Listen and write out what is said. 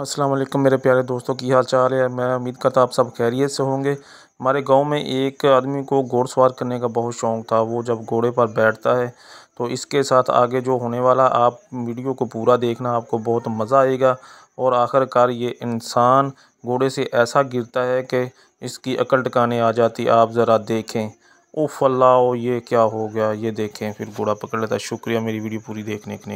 असलम मेरे प्यारे दोस्तों की हाल चाल है मैं उम्मीद करता आप सब खैरियत से होंगे हमारे गांव में एक आदमी को घोड़सवार करने का बहुत शौक़ था वो जब घोड़े पर बैठता है तो इसके साथ आगे जो होने वाला आप वीडियो को पूरा देखना आपको बहुत मज़ा आएगा और आखिरकार ये इंसान घोड़े से ऐसा गिरता है कि इसकी अकल टिकाने आ जाती आप ज़रा देखें ओ अल्लाह ये क्या हो गया ये देखें फिर घोड़ा पकड़ लेता शुक्रिया मेरी वीडियो पूरी देखने के लिए